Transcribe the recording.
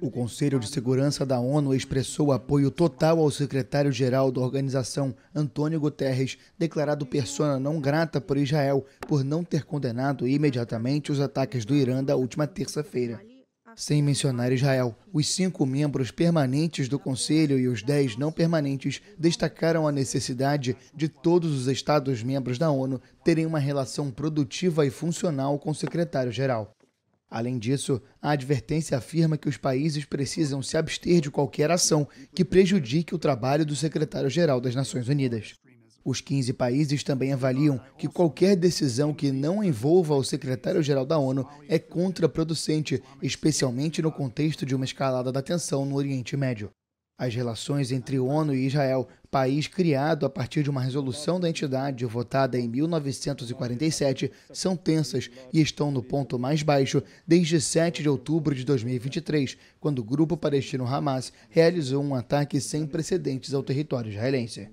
O Conselho de Segurança da ONU expressou apoio total ao secretário-geral da organização, Antônio Guterres, declarado persona não grata por Israel por não ter condenado imediatamente os ataques do Irã da última terça-feira. Sem mencionar Israel, os cinco membros permanentes do Conselho e os dez não permanentes destacaram a necessidade de todos os Estados-membros da ONU terem uma relação produtiva e funcional com o secretário-geral. Além disso, a advertência afirma que os países precisam se abster de qualquer ação que prejudique o trabalho do secretário-geral das Nações Unidas. Os 15 países também avaliam que qualquer decisão que não envolva o secretário-geral da ONU é contraproducente, especialmente no contexto de uma escalada da tensão no Oriente Médio. As relações entre ONU e Israel, país criado a partir de uma resolução da entidade votada em 1947, são tensas e estão no ponto mais baixo desde 7 de outubro de 2023, quando o grupo palestino Hamas realizou um ataque sem precedentes ao território israelense.